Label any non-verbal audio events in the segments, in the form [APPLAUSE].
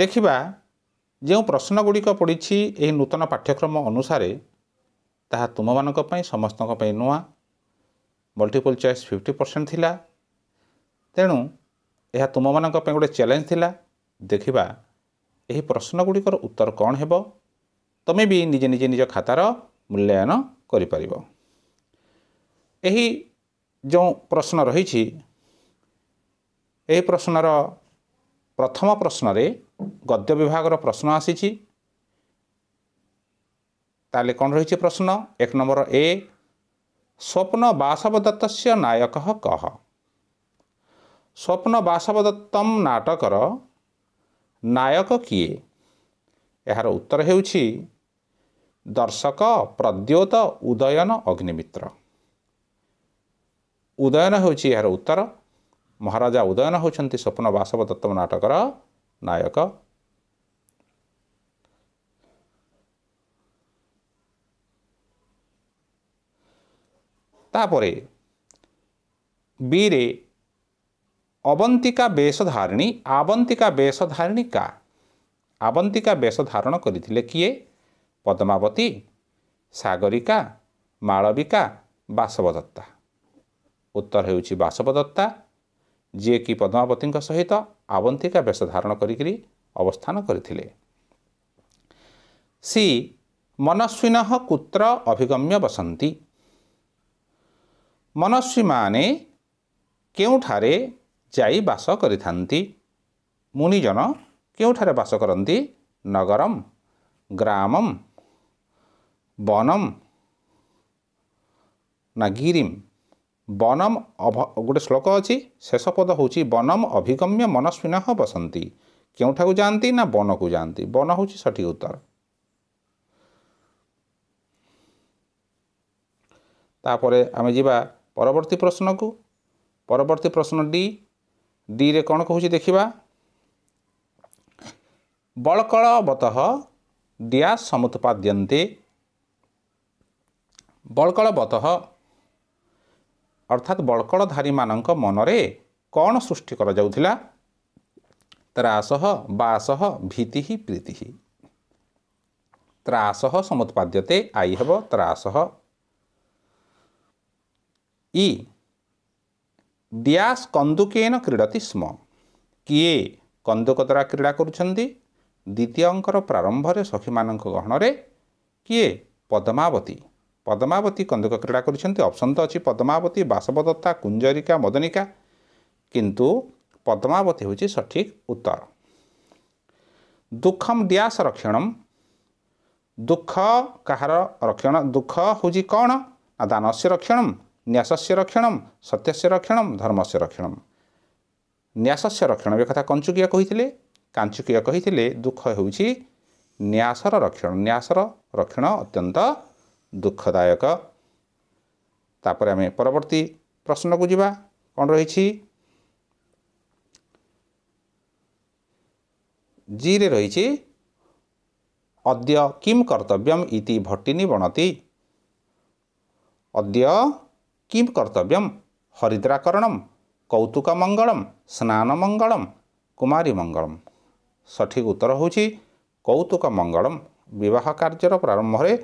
ଦେଖିବା ଯେଉଁ ପ୍ରଶ୍ନଗୁଡ଼ିକ ପଡ଼ିଛି ଏହି ନୂତନ ପାଠ୍ୟକ୍ରମ ଅନୁସାରେ ତାହା ତୁମମାନଙ୍କ ପାଇଁ ସମସ୍ତଙ୍କ ପାଇଁ ନୂଆ ମଲ୍ଟିପୁଲ୍ ଚଏସ୍ ଫିଫ୍ଟି ପରସେଣ୍ଟ ଥିଲା ତେଣୁ ଏହା ତୁମମାନଙ୍କ ପାଇଁ ଗୋଟିଏ ଚ୍ୟାଲେଞ୍ଜ ଥିଲା ଦେଖିବା ଏହି ପ୍ରଶ୍ନଗୁଡ଼ିକର ଉତ୍ତର କ'ଣ ହେବ ତୁମେ ବି ନିଜେ ନିଜେ ନିଜ ଖାତାର ମୂଲ୍ୟାୟନ କରିପାରିବ ଏହି ଯେଉଁ ପ୍ରଶ୍ନ ରହିଛି ଏହି ପ୍ରଶ୍ନର ପ୍ରଥମ ପ୍ରଶ୍ନରେ ଗଦ୍ୟ ବିଭାଗର ପ୍ରଶ୍ନ ଆସିଛି ତାହେଲେ କ'ଣ ରହିଛି ପ୍ରଶ୍ନ ଏକ ନମ୍ବର ଏ ସ୍ୱପ୍ନ ବାସବଦତ୍ତସ୍ୟ ନାୟକ କହ ସ୍ୱପ୍ନ ବାସବଦତ୍ତମ ନାଟକର ନାୟକ କିଏ ଏହାର ଉତ୍ତର ହେଉଛି ଦର୍ଶକ ପ୍ରଦ୍ୟୋତ ଉଦୟନ ଅଗ୍ନିମିତ୍ର ଉଦୟନ ହେଉଛି ଏହାର ଉତ୍ତର ମହାରାଜା ଉଦୟନ ହେଉଛନ୍ତି ସ୍ୱପ୍ନ ବାସବଦତ୍ତମ ନାଟକର ନାୟକ ତାପରେ ବିରେ ଅବନ୍ତିକା ବେଶ ଧାରିଣୀ ଆବନ୍ତିକା ବେଶ ଧାରିଣୀ କା ଆବନ୍ତିକା ବେଶ ଧାରଣ କରିଥିଲେ କିଏ ପଦ୍ମାବତୀ ସାଗରିକା ମାଳବିକା ବାସବଦତ୍ତା ଉତ୍ତର ହେଉଛି ବାସବଦତ୍ତା ଯିଏକି ପଦ୍ମାବତୀଙ୍କ ସହିତ ଆବନ୍ତିକା ବେଶ ଧାରଣ କରିକିରି ଅବସ୍ଥାନ କରିଥିଲେ ସି ମନସ୍ୱିନ କୁତ୍ର ଅଭିଗମ୍ୟ ବସନ୍ତି ମନସ୍ୱୀମାନେ କେଉଁଠାରେ ଯାଇ ବାସ କରିଥାନ୍ତି ମୁନିଜନ କେଉଁଠାରେ ବାସ କରନ୍ତି ନଗରମ ଗ୍ରାମମ ବନମ ନା ଗିରିମ୍ ବନମ ଅଭ ଗୋଟେ ଶ୍ଳୋକ ଅଛି ଶେଷ ପଦ ହେଉଛି ବନମ ଅଭିଗମ୍ୟ ମନସ୍ୱିନାହ ବସନ୍ତି କେଉଁଠାକୁ ଯାଆନ୍ତି ନା ବନକୁ ଯାଆନ୍ତି ବନ ହେଉଛି ସଠିକ ଉତ୍ତର ତାପରେ ଆମେ ଯିବା ପରବର୍ତ୍ତୀ ପ୍ରଶ୍ନକୁ ପରବର୍ତ୍ତୀ ପ୍ରଶ୍ନ ଡି ଡିରେ କ'ଣ କହୁଛି ଦେଖିବା ବଳକଳବତଃ ଡିଆ ସମୁତ୍ପାଦ୍ୟନ୍ତି ବଳକଳବତଃ ଅର୍ଥାତ୍ ବଳକଡ଼ଧାରୀମାନଙ୍କ ମନରେ କ'ଣ ସୃଷ୍ଟି କରାଯାଉଥିଲା ତ୍ରାସ ବାସ ଭୀତି ପ୍ରୀତି ତ୍ରାସ ସମୁତ୍ପାଦ୍ୟତେ ଆଇ ହେବ ତ୍ରାସ ଇ ଦିଆସ୍ କନ୍ଦୁକେନ କ୍ରୀଡ଼ତି ସ୍ମ କିଏ କନ୍ଦୁକ ଦ୍ୱାରା କ୍ରୀଡ଼ା କରୁଛନ୍ତି ଦ୍ୱିତୀୟଙ୍କର ପ୍ରାରମ୍ଭରେ ସଖୀମାନଙ୍କ ଗହଣରେ କିଏ ପଦ୍ମାବତୀ ପଦ୍ମାବତୀ କନ୍ଦୁକ କ୍ରୀଡ଼ା କରିଛନ୍ତି ଅପସନ୍ ତ ଅଛି ପଦ୍ମାବତୀ ବାସବଦତ୍ତା କୁଞ୍ଜରିକା ମଦନିକା କିନ୍ତୁ ପଦ୍ମାବତୀ ହେଉଛି ସଠିକ୍ ଉତ୍ତର ଦୁଃଖମ ଡିଆସ ରକ୍ଷଣମ ଦୁଃଖ କାହାର ରକ୍ଷଣ ଦୁଃଖ ହେଉଛି କ'ଣ ନା ଦାନସ୍ୟ ରକ୍ଷଣମ ନ୍ୟାସସ୍ୟ ରକ୍ଷଣମ ସତ୍ୟସ୍ୟ ରକ୍ଷଣମ ଧର୍ମସ୍ୟ ରକ୍ଷଣ ନ୍ୟାସସ୍ୟ ରକ୍ଷଣ ଏ କଥା କଞ୍ଚୁକିଆ କହିଥିଲେ କାଞ୍ଚୁକିଆ କହିଥିଲେ ଦୁଃଖ ହେଉଛି ନ୍ୟାସର ରକ୍ଷଣ ନ୍ୟାସର ରକ୍ଷଣ ଅତ୍ୟନ୍ତ दुःखदायक तापर पर्वर्ती प्रश्नको जी रे जिरे अद्य किम कर्तव्यम इति भटिन बणति अद्य किम कर्तव्यम हरिद्राकरणम कौतुक मङ्गल स्न मङ्गल कुमारी मंगलम, सठिक उत्तर हौ चाहिँ कौतुकमङ्गल विवाह प्रारंभ प्रारम्भले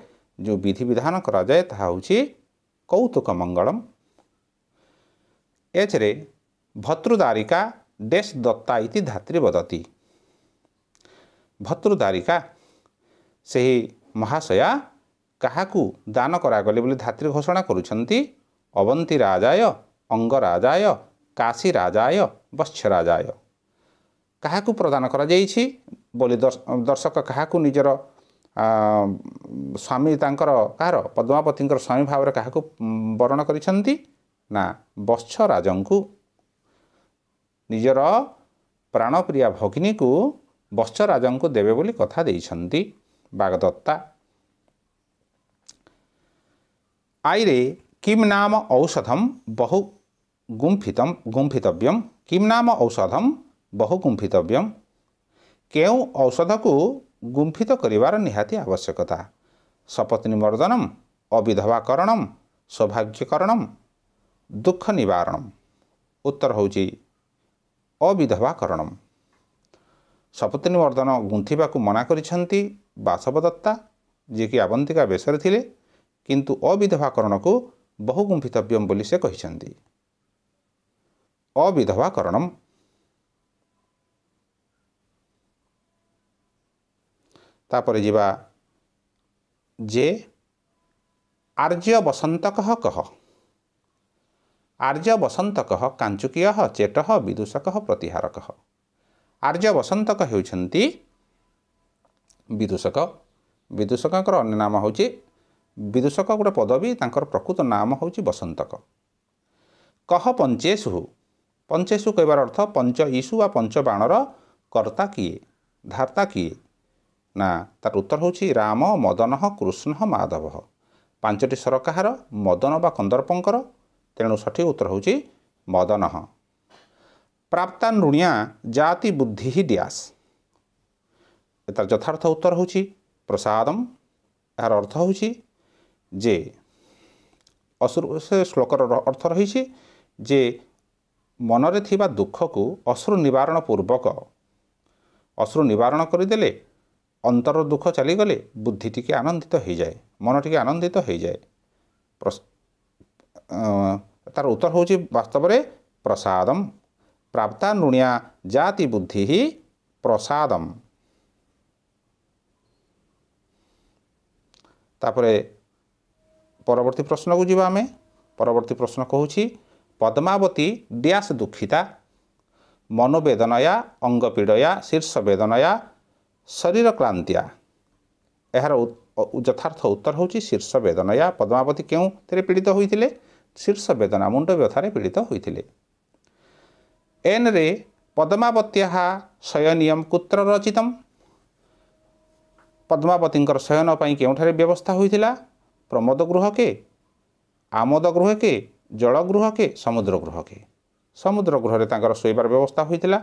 ଯେଉଁ ବିଧିବିଧାନ କରାଯାଏ ତାହା ହେଉଛି କୌତୁକ ମଙ୍ଗଳମ୍ ଏଥିରେ ଭତୃଦାରିକା ଡେସ୍ ଦତ୍ତା ଇତି ଧାତ୍ରୀ ବଦତୀ ଭତୃଦାରିକା ସେହି ମହାଶୟା କାହାକୁ ଦାନ କରାଗଲେ ବୋଲି ଧାତ୍ରୀ ଘୋଷଣା କରୁଛନ୍ତି ଅବନ୍ତୀ ରାଜାୟ ଅଙ୍ଗରାଜାୟ କାଶୀ ରାଜାୟ ବତ୍ସ୍ୟରାଜାୟ କାହାକୁ ପ୍ରଦାନ କରାଯାଇଛି ବୋଲି ଦର୍ଶକ କାହାକୁ ନିଜର ସ୍ୱାମୀ ତାଙ୍କର କାହାର ପଦ୍ମାବତୀଙ୍କର ସ୍ୱାମୀ ଭାବରେ କାହାକୁ ବରଣ କରିଛନ୍ତି ନା ବତ୍ସରାଜଙ୍କୁ ନିଜର ପ୍ରାଣପ୍ରିୟା ଭଗିନୀକୁ ବତ୍ସରାଜଙ୍କୁ ଦେବେ ବୋଲି କଥା ଦେଇଛନ୍ତି ବାଗଦତ୍ତା ଆଇରେ କିମ୍ ନାମ ଔଷଧମ୍ ବହୁ ଗୁମ୍ଫିତ ଗୁମ୍ଫିତବ୍ୟମ୍ କିମ୍ ନାମ ଔଷଧମ୍ ବହୁ ଗୁମ୍ଫିତବ୍ୟମ୍ କେଉଁ ଔଷଧକୁ ଗୁମ୍ଫିତ କରିବାର ନିହାତି ଆବଶ୍ୟକତା ସପତ୍ନୀ ମର୍ଦ୍ଦନମ୍ ଅବିଧବାକରଣମ୍ ସୌଭାଗ୍ୟକରଣମ୍ ଦୁଃଖ ନିବାରଣ ଉତ୍ତର ହେଉଛି ଅବିଧବାକରଣମ୍ ସପତ୍ନୀ ମର୍ଦ୍ଦନ ଗୁନ୍ଥିବାକୁ ମନା କରିଛନ୍ତି ବାସବଦତ୍ତା ଯିଏକି ଆବନ୍ତିକା ବେଶରେ ଥିଲେ କିନ୍ତୁ ଅବିଧବାକରଣକୁ ବହୁ ଗୁମ୍ଫିତବ୍ୟମ୍ ବୋଲି ସେ କହିଛନ୍ତି ଅବିଧବାକରଣମ୍ ତାପରେ ଯିବା ଯେ ଆର୍ଯ୍ୟ ବସନ୍ତ କହ କହ ଆର୍ଯ୍ୟ ବସନ୍ତ କହ କାଞ୍ଚୁକୀୟ ଚେଟ ବିଦୂଷକ ପ୍ରତିହାର କହ ଆର୍ଯ୍ୟ ବସନ୍ତକ ହେଉଛନ୍ତି ବିଦୂଷକ ବିଦୂଷକଙ୍କର ଅନ୍ୟ ନାମ ହେଉଛି ବିଦୂଷକ ଗୋଟେ ପଦବୀ ତାଙ୍କର ପ୍ରକୃତ ନାମ ହେଉଛି ବସନ୍ତକ କହ ପଞ୍ଚେଶୁ ପଞ୍ଚେଶୁ କହିବାର ଅର୍ଥ ପଞ୍ଚ ଇସୁ ବା ପଞ୍ଚ ବାଣର କର୍ତ୍ତା କିଏ ଧାର୍ତ୍ତା କିଏ ନା ତାର ଉତ୍ତର ହେଉଛି ରାମ ମଦନଃ କୃଷ୍ଣ ମାଧବ ପାଞ୍ଚଟି ସ୍ୱର କାହାର ମଦନ ବା କନ୍ଦର୍ପଙ୍କର ତେଣୁ ସଠିକ ଉତ୍ତର ହେଉଛି ମଦନଃ ପ୍ରାପ୍ତା ନୃଣିଆ ଜାତି ବୁଦ୍ଧି ହି ଡ୍ୟାସ୍ ତାର ଯଥାର୍ଥ ଉତ୍ତର ହେଉଛି ପ୍ରସାଦମ୍ ଏହାର ଅର୍ଥ ହେଉଛି ଯେ ଅସୁର ସେ ଶ୍ଳୋକର ଅର୍ଥ ରହିଛି ଯେ ମନରେ ଥିବା ଦୁଃଖକୁ ଅଶ୍ରୁ ନିବାରଣ ପୂର୍ବକ ଅଶ୍ରୁ ନିବାରଣ କରିଦେଲେ অন্তর দুঃখ চালিগলে বুদ্ধিটিকে আনন্দিত ହୋଇଯାଏ ମନଟିକେ ଆନନ୍ଦିତ ହୋଇଯାଏ ତାର ଉତ୍ତର ହେଉଛି ବାସ୍ତବରେ ପ୍ରସାଦମ୍ ପ୍ରାପ୍ତା ନୁଣିଆ ଜାତି ବୁଦ୍ଧି ହିଁ ପ୍ରସାଦମ୍ ତାପରେ ପରବର୍ତ୍ତୀ ପ୍ରଶ୍ନକୁ ଯିବା ଆମେ ପରବର୍ତ୍ତୀ ପ୍ରଶ୍ନ କହୁଛି ପଦ୍ମାବତୀ ଡ୍ୟାସ୍ ଦୁଃଖିତା ମନୋବେଦନୟା ଅଙ୍ଗପୀଡ଼ୟା ଶୀର୍ଷ ବେଦନୟା ଶରୀର କ୍ଲାନ୍ତିଆ ଏହାର ଯଥାର୍ଥ ଉତ୍ତର ହେଉଛି ଶୀର୍ଷ ବେଦନା ୟା ପଦ୍ମାବତୀ କେଉଁଥିରେ ପୀଡ଼ିତ ହୋଇଥିଲେ ଶୀର୍ଷ ବେଦନା ମୁଣ୍ଡ ବ୍ୟଥାରେ ପୀଡ଼ିତ ହୋଇଥିଲେ ଏନ୍ରେ ପଦ୍ମାବତ୍ୟା ଶୟନିୟମ କୁତ୍ର ରଚିତମ ପଦ୍ମାବତୀଙ୍କର ଶୟନ ପାଇଁ କେଉଁଠାରେ ବ୍ୟବସ୍ଥା ହୋଇଥିଲା ପ୍ରମୋଦ ଗୃହ କେ ଆମୋଦ ଗୃହ କେ ଜଳ ଗୃହ କେ ସମୁଦ୍ର ଗୃହ କେ ସମୁଦ୍ର ଗୃହରେ ତାଙ୍କର ଶୋଇବାର ବ୍ୟବସ୍ଥା ହୋଇଥିଲା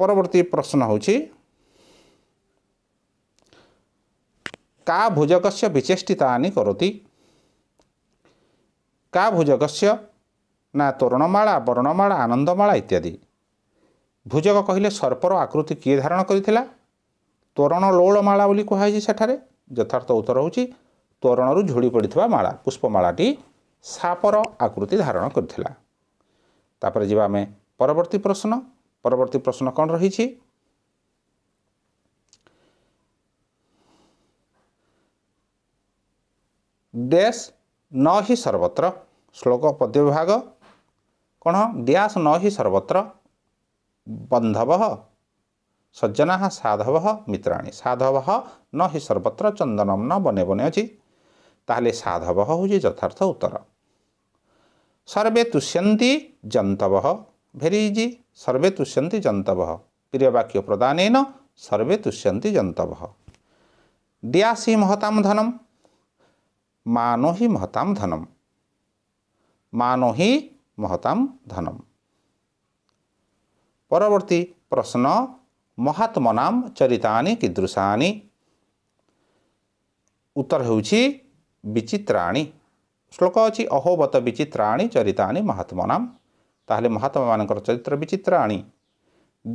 ପରବର୍ତ୍ତୀ ପ୍ରଶ୍ନ ହେଉଛି କା ଭୁଜକସ୍ୟ ବିଚେଷ୍ଟିତାନି କରୋତି କା ଭୁଜକସ୍ୟ ନା ତୋରଣମାଳା ବର୍ଣ୍ଣମାଳା ଆନନ୍ଦମାଳା ଇତ୍ୟାଦି ଭୁଜକ କହିଲେ ସର୍ପର ଆକୃତି କିଏ ଧାରଣ କରିଥିଲା ତୋରଣ ଲୋଳମାଳା ବୋଲି କୁହାଯାଇଛି ସେଠାରେ ଯଥାର୍ଥ ଉତ୍ତର ହେଉଛି ତୋରଣରୁ ଝୁଳି ପଡ଼ିଥିବା ମାଳା ପୁଷ୍ପମାଳାଟି ସାପର ଆକୃତି ଧାରଣ କରିଥିଲା ତାପରେ ଯିବା ଆମେ ପରବର୍ତ୍ତୀ ପ୍ରଶ୍ନ परवर्ती प्रश्न कौन रही देश न ही सर्वत्र श्लोक पद्य विभाग कौन द्यास न ही सर्वत्र बंधव सज्जना साधव मित्राणी साधव न ही सर्वत्र चंदनम न बने बने अच्छी ताले साधव हूँ यथार्थ उत्तर सर्वे तुष्यंती जंतव भेरी जी सर्वे जंतव प्रिय वाक्य प्रदान सर्वे तुष्यन्ति जंतव दियासी महताम धनम मानो ही महताम धनम मानो ही महताम धनम परवर्ती प्रश्न महात्मनाम चरितानि कीदृशा उत्तर ହେଉଛି श्लोक ଶ୍ଳୋକ अहोबत ଅହୋବତ ବିଚିତ୍ରାଣୀ ଚରିତାନି ତାହେଲେ ମହାତ୍ମାମାନଙ୍କର ଚରିତ୍ର ବିଚିତ୍ର ଆଣି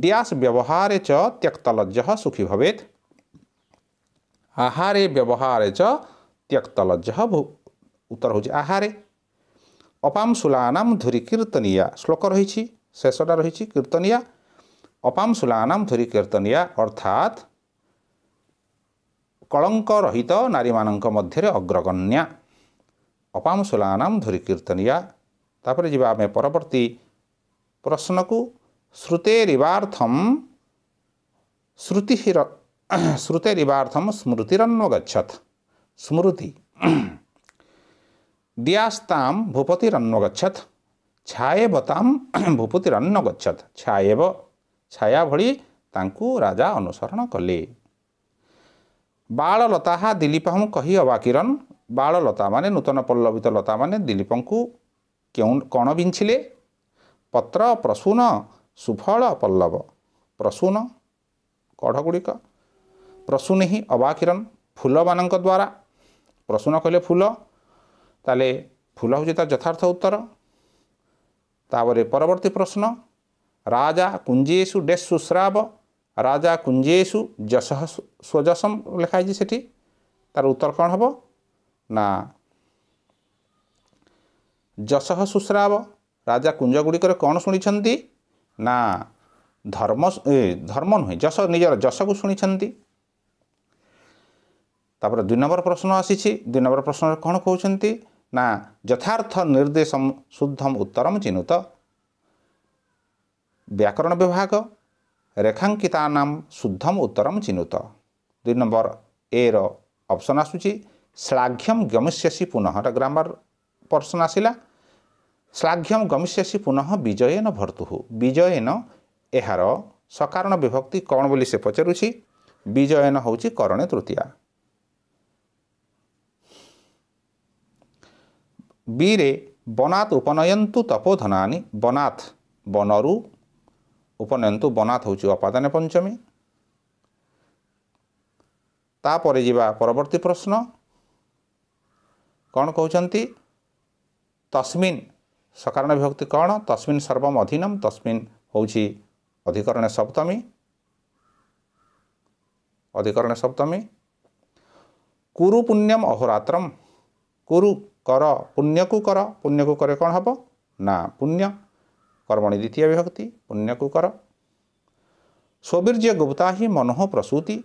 ଡିଆସ୍ ବ୍ୟବହାରେ ଚ ତ୍ୟକ୍ତଲଜ୍ଜ ସୁଖୀ ଭବେତ୍ ଆହାରେ ବ୍ୟବହାରେ ଚ ତ୍ୟକ୍ତଲଜ୍ଜ ଉତ୍ତର ହେଉଛି ଆହାରେ ଅପାମ ସୁଲାନାମ ଧୁରି କୀର୍ତ୍ତନିଆ ଶ୍ଲୋକ ରହିଛି শেষটা রয়েছে কীর্তনিয়া অপাম সুলানাম ধরি কীর্তনিয়া অর্থাৎ কলঙ্ক রহিত নারী মধ্যে অগ্রগণ্যা অপাম সুলানাম ধরি কীর্তনিয়া তাপরে যা আমি পরবর্তী ପ୍ରଶ୍ନକୁ ଶ୍ରୁତେରିବାର୍ଥମ୍ ଶ୍ରୁତି [COUGHS] ଶ୍ରୁତେରିବାର୍ଥମ୍ ସ୍ମୃତିରନ୍ୱଗଛତ୍ ସ୍ମୃତି [COUGHS] ଦିଆସ୍ତାମ୍ ଭୂପତିରନ୍ୱଗଛତ୍ ଭୂପତିରନ୍ନ [COUGHS] ଭୂପତିରନ୍ୱଗଛତ୍ ଛାଏବ ଛାୟା ଭଳି ତାଙ୍କୁ ରାଜା ଅନୁସରଣ କଲେ ବାଳଲତାହା ଦିଲ୍ଲୀପଙ୍କୁ କହି ଅବାକିରନ୍ ବାଳଲତାମାନେ ନୂତନ ପଲ୍ଲବିତ ଲତାମାନେ ଦିଲ୍ଲୀପଙ୍କୁ କେଉଁ କ'ଣ ବିଞ୍ଚିଲେ पत्र प्रसुन सुफल पल्लव प्रसुन कढगुडिक प्रसुन हिँ अवाकिरण फुलको द्वारा प्रसुन कहिले फुल त फुल हौ चाहिँ यथार्थ उत्तर तपर परवर्ती प्रश्न राजा कुन्जिसु डेस सुस्राव राजा कुन्जियसु जस स्वजम लेखाहेसी त उत्तर कन् ना नश सुस्राव ରାଜା କୁଞ୍ଜ ଗୁଡ଼ିକରେ କ'ଣ ଶୁଣିଛନ୍ତି ନା ଧର୍ମ ଧର୍ମ ନୁହେଁ ଯଶ ନିଜର ଯଶକୁ ଶୁଣିଛନ୍ତି ତାପରେ ଦୁଇ ନମ୍ବର ପ୍ରଶ୍ନ ଆସିଛି ଦୁଇ ନମ୍ବର ପ୍ରଶ୍ନରେ କ'ଣ କହୁଛନ୍ତି ନା ଯଥାର୍ଥ ନିର୍ଦ୍ଦେଶ ଶୁଦ୍ଧମ ଉତ୍ତରମ ଚିହ୍ନୁତ ବ୍ୟାକରଣ ବିଭାଗ ରେଖାଙ୍କିତା ନାମ ଶୁଦ୍ଧମ ଉତ୍ତରମ ଚିହ୍ନୁତ ଦୁଇ ନମ୍ବର ଏର ଅପସନ୍ ଆସୁଛି ଶ୍ଲାଘ୍ୟମ ଗମିଷ୍ୟସି ପୁନଃ ଗ୍ରାମର ପର୍ସନ୍ ଆସିଲା ଶ୍ଲାଘ୍ୟମ ଗମିଷ୍ୟସି ପୁନଃ ବିଜୟନ ଭର୍ତ୍ତୁ ବିଜୟନ ଏହାର ସକାରଣ ବିଭକ୍ତି କ'ଣ ବୋଲି ସେ ପଚାରୁଛି ବିଜୟନ ହେଉଛି କରଣେ ତୃତୀୟା ବିରେ ବନାତ୍ ଉପନୟନ୍ତୁ ତପୋଧନାନି ବନାଥ ବନରୁ ଉପନୟନ୍ତୁ ବନାତ୍ ହେଉଛି ଅପାଦାନ ପଞ୍ଚମୀ ତାପରେ ଯିବା ପରବର୍ତ୍ତୀ ପ୍ରଶ୍ନ କ'ଣ କହୁଛନ୍ତି ତସ୍ମିନ୍ ସକାରଣ ବିଭକ୍ତି କ'ଣ ତସ୍ମିନ୍ ସର୍ବମ୍ ଅଧୀନମ୍ ତସ୍ମିନ୍ ହେଉଛି ଅଧିକରଣ ସପ୍ତମୀ ଅଧିକରଣ ସପ୍ତମୀ କୁରୁ ପୁଣ୍ୟମ୍ ଅହୋରାତ୍ରମ୍ କୁରୁ କର ପୁଣ୍ୟକୁ କର ପୁଣ୍ୟକୁ କରେ କ'ଣ ହେବ ନା ପୁଣ୍ୟ କର୍ମଣୀ ଦ୍ୱିତୀୟ ବିଭକ୍ତି ପୁଣ୍ୟକୁ କର ସୌବୀର୍ଯ୍ୟ ଗୁପ୍ତା ହିଁ ମନୋହ ପ୍ରସୂତି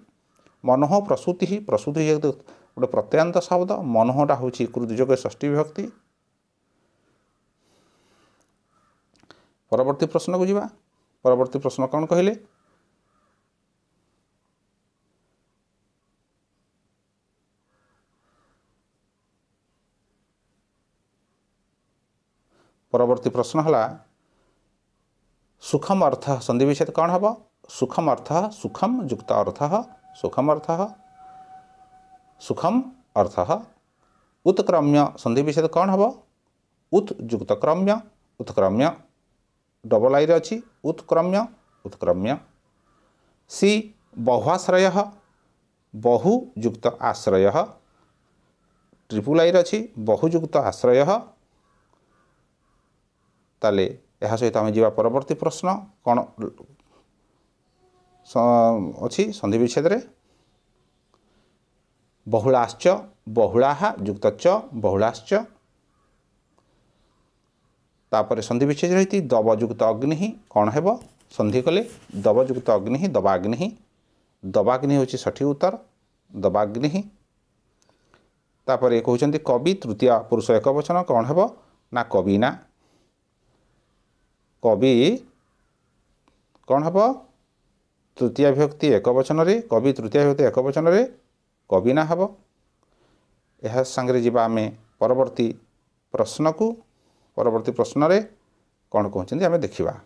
ମନୋହ ପ୍ରସୂତି ହିଁ ପ୍ରସୂତି ଗୋଟେ ପ୍ରତ୍ୟନ୍ତ ଶବ୍ଦ ମନୋହଟା ହେଉଛି କୃ ଯୋଗ ଷଷ୍ଠୀ ବିଭକ୍ତି परवर्त प्रश्न को जीवा परवर्त प्रश्न कौन कहले परवर्त प्रश्न है सुखम अर्थ सन्धि विच्छेद कौन हम सुखम अर्थ सुखम युक्त अर्थ सुखम अर्थ सुखम अर्थ उत्क्रम्य संधि विच्छेद कौन हम उत्युक्तक्रम्य उत्क्रम्य ଡବଲ୍ ଆଇରେ ଅଛି ଉତ୍କ୍ରମ୍ୟ ଉତ୍କ୍ରମ୍ୟ ସି ବହୁଆଶ୍ରୟ ବହୁଯୁକ୍ତ ଆଶ୍ରୟ ଟ୍ରିପୁଲ୍ ଆଇରେ ଅଛି ବହୁଯୁକ୍ତ ଆଶ୍ରୟ ତାହେଲେ ଏହା ସହିତ ଆମେ ଯିବା ପରବର୍ତ୍ତୀ ପ୍ରଶ୍ନ କ'ଣ ଅଛି ସନ୍ଧି ବିଚ୍ଛେଦରେ ବହୁଳାଶ୍ଚ ବହୁଳାହା ଯୁକ୍ତ ଚ ବହୁଳାଶ୍ଚ तापर संधि विच्छेद रही दबजुक्त अग्नि ही कौन है संधि कले दबजुक्त अग्नि ही दबाग्नि ही दबाग्नि हूँ सठी उत्तर दबाग्नि ही तापर ये कहते कवि तृतीय पुरुष एक वचन कौन है ना कविना कवि कौन हम तृतीय व्यक्ति एक वचन कवि तृतीय व्यक्ति एक वचन कविना हम यह सागर जावा आम परवर्ती प्रश्न को ପରବର୍ତ୍ତୀ ପ୍ରଶ୍ନରେ କ'ଣ କହୁଛନ୍ତି ଆମେ ଦେଖିବା